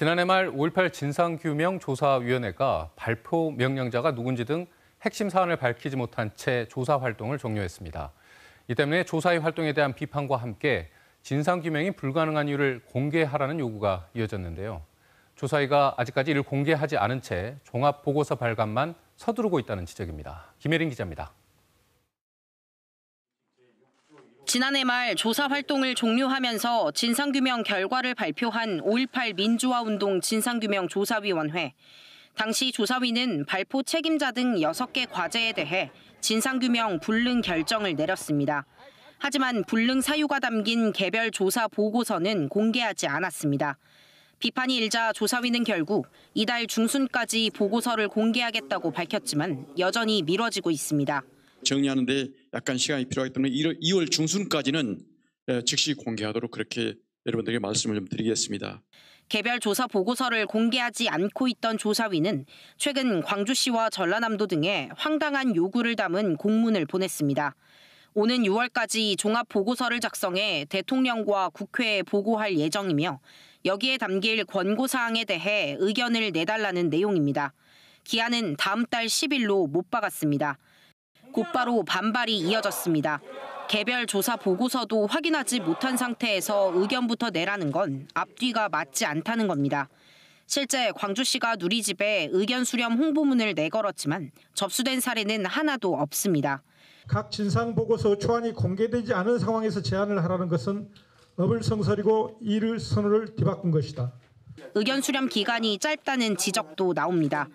지난해 말 5.18 진상규명조사위원회가 발표 명령자가 누군지 등 핵심 사안을 밝히지 못한 채 조사 활동을 종료했습니다. 이 때문에 조사의 활동에 대한 비판과 함께 진상규명이 불가능한 이유를 공개하라는 요구가 이어졌는데요. 조사위가 아직까지 이를 공개하지 않은 채 종합보고서 발간만 서두르고 있다는 지적입니다. 김혜린 기자입니다. 지난해 말 조사 활동을 종료하면서 진상규명 결과를 발표한 5.18 민주화운동 진상규명 조사위원회. 당시 조사위는 발포 책임자 등 6개 과제에 대해 진상규명 불능 결정을 내렸습니다. 하지만 불능 사유가 담긴 개별 조사 보고서는 공개하지 않았습니다. 비판이 일자 조사위는 결국 이달 중순까지 보고서를 공개하겠다고 밝혔지만 여전히 미뤄지고 있습니다. 정리하는데 약간 시간이 필요하기 때문에 2월 중순까지는 예, 즉시 공개하도록 그렇게 여러분들에게 말씀을 좀 드리겠습니다. 개별 조사 보고서를 공개하지 않고 있던 조사위는 최근 광주시와 전라남도 등에 황당한 요구를 담은 공문을 보냈습니다. 오는 6월까지 종합 보고서를 작성해 대통령과 국회에 보고할 예정이며 여기에 담길 권고 사항에 대해 의견을 내달라는 내용입니다. 기한은 다음 달 10일로 못 박았습니다. 곧바로 반발이 이어졌습니다. 개별 조사 보고서도 확인하지 못한 상태에서 의견부터 내라는 건 앞뒤가 맞지 않다는 겁니다. 실제 광주시가 누리집에 의견 수렴 홍보문을 내걸었지만 접수된 사례는 하나도 없습니다. 각 진상 보고서 초안이 공개되지 않은 상황에서 제안을 하라는 것은 어불성설이고 이를 선호를 뒤바꾼 것이다. 의견 수렴 기간이 짧다는 지적도 나옵니다.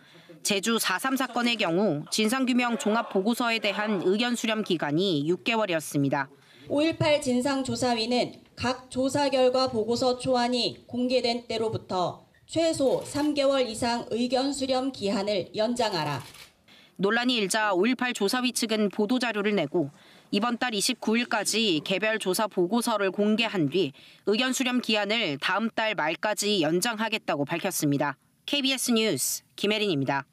제주 4.3 사건의 경우 진상규명 종합보고서에 대한 의견 수렴 기간이 6개월이었습니다. 5.18 진상조사위는 각 조사 결과 보고서 초안이 공개된 때로부터 최소 3개월 이상 의견 수렴 기한을 연장하라. 논란이 일자 5.18 조사위 측은 보도자료를 내고 이번 달 29일까지 개별 조사 보고서를 공개한 뒤 의견 수렴 기한을 다음 달 말까지 연장하겠다고 밝혔습니다. KBS 뉴스 김혜린입니다.